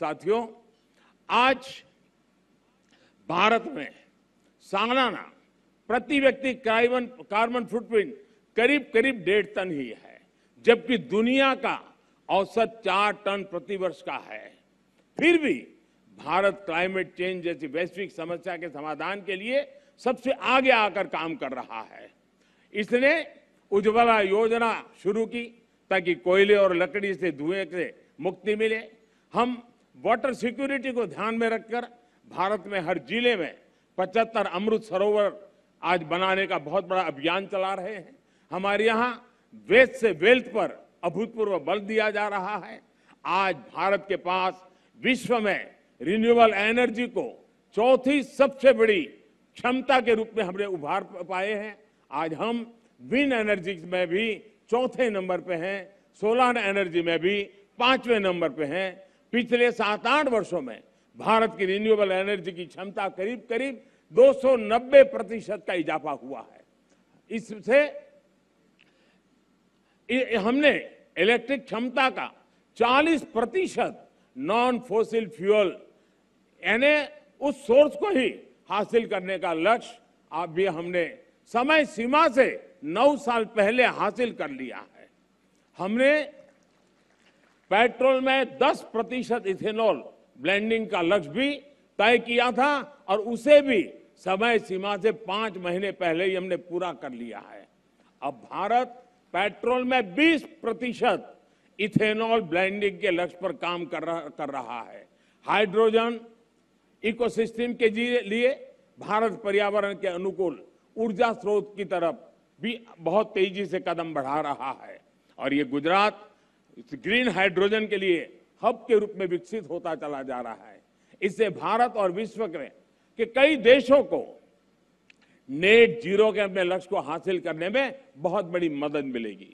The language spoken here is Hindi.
साथियों आज भारत में सालाना प्रति व्यक्ति कार्बन कार्बन फुटप्रिंट करीब करीब डेढ़ टन ही है जबकि दुनिया का औसत चार टन प्रति वर्ष का है फिर भी भारत क्लाइमेट चेंज जैसी वैश्विक समस्या के समाधान के लिए सबसे आगे आकर काम कर रहा है इसने उज्ज्वला योजना शुरू की ताकि कोयले और लकड़ी से धुएं से मुक्ति मिले हम वाटर सिक्योरिटी को ध्यान में रखकर भारत में हर जिले में 75 अमृत सरोवर आज बनाने का बहुत बड़ा अभियान चला रहे हैं हमारे यहाँ वेस्ट से वेल्थ पर अभूतपूर्व बल दिया जा रहा है आज भारत के पास विश्व में रिन्यूएबल एनर्जी को चौथी सबसे बड़ी क्षमता के रूप में हमने उभार पाए हैं आज हम विन एनर्जी में भी चौथे नंबर पे हैं सोलर एनर्जी में भी पांचवें नंबर पे हैं पिछले सात आठ वर्षों में भारत की रिन्यूएबल एनर्जी की क्षमता करीब करीब 290 प्रतिशत का इजाफा हुआ है इससे हमने इलेक्ट्रिक क्षमता का 40 प्रतिशत नॉन फोसिल फ्यूल यानी उस सोर्स को ही हासिल करने का लक्ष्य आप भी हमने समय सीमा से नौ साल पहले हासिल कर लिया है हमने पेट्रोल में 10 प्रतिशत इथेनॉल ब्लेंडिंग का लक्ष्य भी तय किया था और उसे भी समय सीमा से पांच महीने पहले ही हमने पूरा कर लिया है अब भारत पेट्रोल में 20 प्रतिशत इथेनॉल ब्लेंडिंग के लक्ष्य पर काम कर रहा, कर रहा है हाइड्रोजन इकोसिस्टम के लिए भारत पर्यावरण के अनुकूल ऊर्जा स्रोत की तरफ भी बहुत तेजी से कदम बढ़ा रहा है और ये गुजरात इस ग्रीन हाइड्रोजन के लिए हब के रूप में विकसित होता चला जा रहा है इससे भारत और विश्व के कई देशों को नेट जीरो के अपने लक्ष्य को हासिल करने में बहुत बड़ी मदद मिलेगी